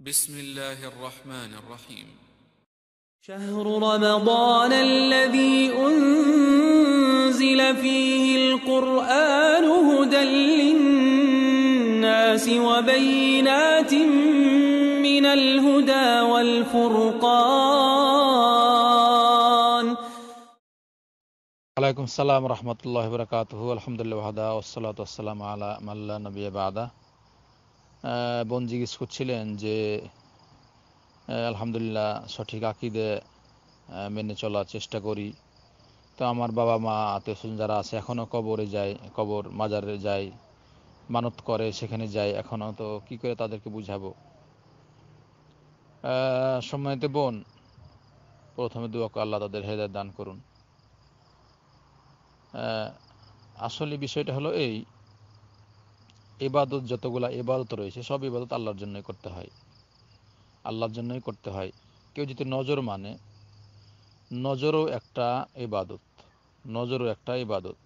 بسم الله الرحمن الرحيم شهر رمضان الذي أنزل فيه القرآن هدى للناس وبينات من الهدى والفرقان عليكم السلام ورحمة الله وبركاته الحمد لله وحده والصلاة والسلام على من لا نبي بعده বোন জিজ্ঞেস করছিলেন যে আলহামদুলিল্লাহ সঠিক আকিদে মেনে চলার চেষ্টা করি তো আমার বাবা মা আত্মীয় যারা আছে এখনও কবরে যায় কবর মাজারে যায় মানত করে সেখানে যায় এখনও তো কি করে তাদেরকে বুঝাবো সম্মানিত বোন প্রথমে দু আল্লাহ তাদের হেদায় দান করুন আসলে বিষয়টা হলো এই এবাদত যতগুলা এবাদত রয়েছে সব ইবাদত আল্লাহর জন্যই করতে হয় আল্লাহর জন্যই করতে হয় কেউ যদি নজর মানে নজরও একটা এবাদত নজরও একটা ইবাদত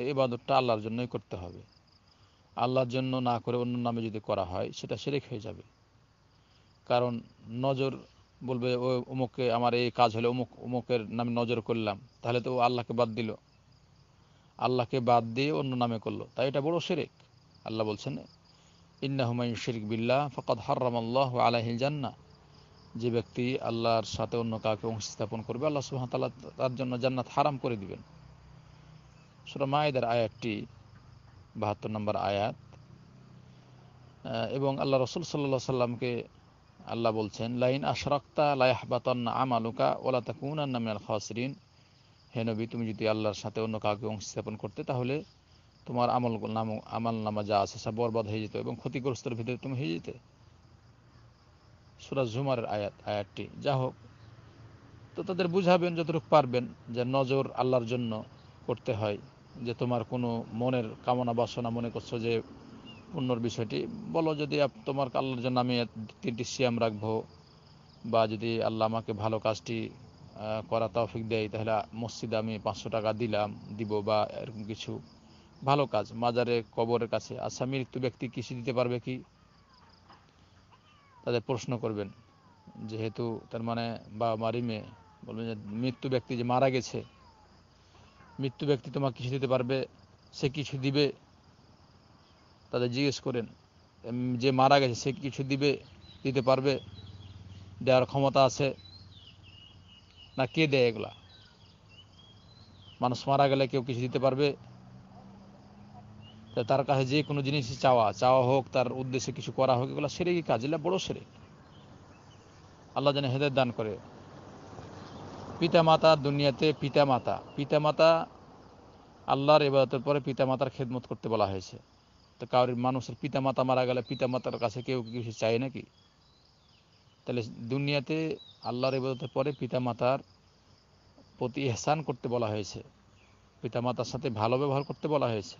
এই ইবাদতটা আল্লাহর জন্যই করতে হবে আল্লাহর জন্য না করে অন্য নামে যদি করা হয় সেটা সেরেক হয়ে যাবে কারণ নজর বলবে ও অমুককে আমার এই কাজ হলে অমুক অমুকের নামে নজর করলাম তাহলে তো ও আল্লাহকে বাদ দিল আল্লাহকে বাদ দিয়ে অন্য নামে করলো তাই এটা বড় সেরেক আল্লাহ বলছেন ইন্না হুমায়ুন শিরক বিল্লাহ ফকত হর্রামাল্লাহ আলাহিল জাননা যে ব্যক্তি আল্লাহর সাথে অন্য কাউকে অংশ স্থাপন করবে আল্লাহ তাল্লাহ তার জন্য জান্নাত হারাম করে দিবেন সুরা মায়েদার আয়াতটি বাহাত্তর নম্বর আয়াত এবং আল্লাহ রসুল সাল্লা সাল্লামকে আল্লাহ বলছেন লাইন আশরাক্তা লাইহবাতন্না আমালুকা ওলা তাকুন তাকুনান্না মিনাল খাসরিন হে নবী তুমি যদি আল্লাহর সাথে অন্য কাউকে অংশ স্থাপন করতে তাহলে তোমার আমল নাম আমল নামা যা আছে সব বরবাদ হয়ে যেত এবং ক্ষতিগ্রস্তর ভিতরে তুমি হয়ে যেতে সুরাজ ঝুমারের আয়াত আয়াতটি যা হোক তো তাদের বুঝাবেন যতটুকু পারবেন যে নজর আল্লাহর জন্য করতে হয় যে তোমার কোনো মনের কামনা বাসনা মনে করছো যে পুণ্যর বিষয়টি বলো যদি তোমার আল্লাহর জন্য আমি তিনটি সিয়াম রাখবো বা যদি আল্লাহ আমাকে ভালো কাজটি করা তৌফিক দেয় তাহলে মসজিদে আমি পাঁচশো টাকা দিলাম দিব বা এরকম কিছু ভালো কাজ মাজারে কবরের কাছে আচ্ছা মৃত্যু ব্যক্তি কিছু দিতে পারবে কি তাদের প্রশ্ন করবেন যেহেতু তার মানে বাবা মারি মেয়ে বলবেন যে মৃত্যু ব্যক্তি যে মারা গেছে মৃত্যু ব্যক্তি তোমাকে কিছু দিতে পারবে সে কিছু দিবে তাদের জিজ্ঞেস করেন যে মারা গেছে সে কিছু দিবে দিতে পারবে দেওয়ার ক্ষমতা আছে না কে দেয় এগুলা মানুষ মারা গেলে কেউ কিছু দিতে পারবে তার কাছে যে কোনো জিনিসই চাওয়া চাওয়া হোক তার উদ্দেশ্যে কিছু করা হোক এগুলো সেরে কি কাজ এগুলো বড়ো সেরে আল্লাহ যেন হেদের দান করে পিতামাতা দুনিয়াতে পিতামাতা পিতামাতা আল্লাহর এবাদতের পরে পিতামাতার খেদমত করতে বলা হয়েছে তো কারোর মানুষের পিতামাতা মারা গেলে পিতামাতার কাছে কেউ কিছু চায় নাকি তাহলে দুনিয়াতে আল্লাহর ইবাদতের পরে পিতামাতার প্রতি এহসান করতে বলা হয়েছে পিতামাতার সাথে ভালো ব্যবহার করতে বলা হয়েছে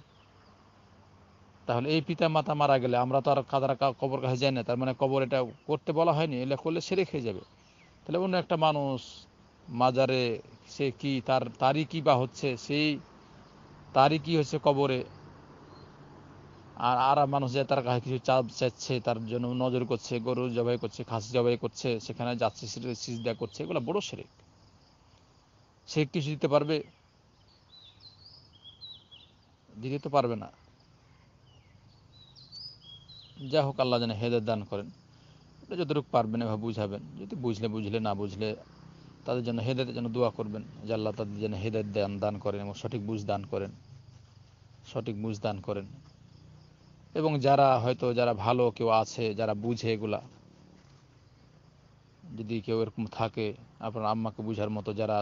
তাহলে এই পিতা মাতা মারা গেলে আমরা তো আর কাদার কবর কাছে যাই না তার মানে কবর এটা করতে বলা হয়নি এটা করলে সেরে খেয়ে যাবে তাহলে অন্য একটা মানুষ মাজারে সে কি তার তারই কি বা হচ্ছে সেই তারই কি হচ্ছে কবরে আর আর মানুষ যে তার কাছে কিছু চাপ চাচ্ছে তার জন্য নজর করছে গরু জবাই করছে খাসি জবাই করছে সেখানে যাচ্ছে সিজ দেয়া করছে এগুলো বড় সেরেক সে কিছু দিতে পারবে দিতে তো পারবে না যা হোক আল্লাহ যেন হেদের দান করেন ওটা যতটুকু পারবেন এভাবে বুঝাবেন যদি বুঝলে বুঝলে না বুঝলে তাদের জন্য হেদের যেন দোয়া করবেন যে আল্লাহ তাদের যেন হেদের দান দান করেন এবং সঠিক বুঝ দান করেন সঠিক বুঝ দান করেন এবং যারা হয়তো যারা ভালো কেউ আছে যারা বুঝে এগুলা যদি কেউ এরকম থাকে আপনার আম্মাকে বুঝার মতো যারা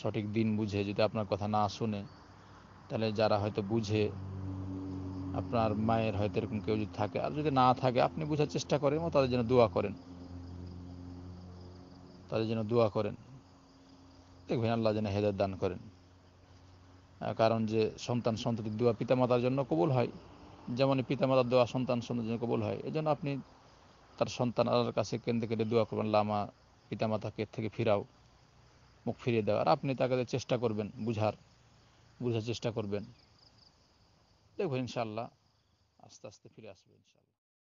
সঠিক দিন বুঝে যদি আপনার কথা না শুনে তাহলে যারা হয়তো বুঝে আপনার মায়ের হয়তো এরকম কেউ যদি থাকে আর যদি না থাকে আপনি বোঝার চেষ্টা করেন ও তাদের জন্য দোয়া করেন তাদের জন্য দোয়া করেন দেখবেন আল্লাহ যেন হেদায়ত দান করেন কারণ যে সন্তান সন্ততির দোয়া পিতামাতার জন্য কবুল হয় যেমন পিতামাতার দোয়া সন্তান সন্ততির জন্য কবুল হয় এই জন্য আপনি তার সন্তান আল্লাহর কাছে কেন্দ্রে কেন্দ্রে দোয়া করবেন লামা পিতামাতাকে থেকে ফিরাও মুখ ফিরিয়ে দেওয়া আর আপনি তাকে চেষ্টা করবেন বুঝার বুঝার চেষ্টা করবেন দেখবো ইনশাল্লাহ আস্তে আস্তে ফিরে আসবে ইনশাল্লাহ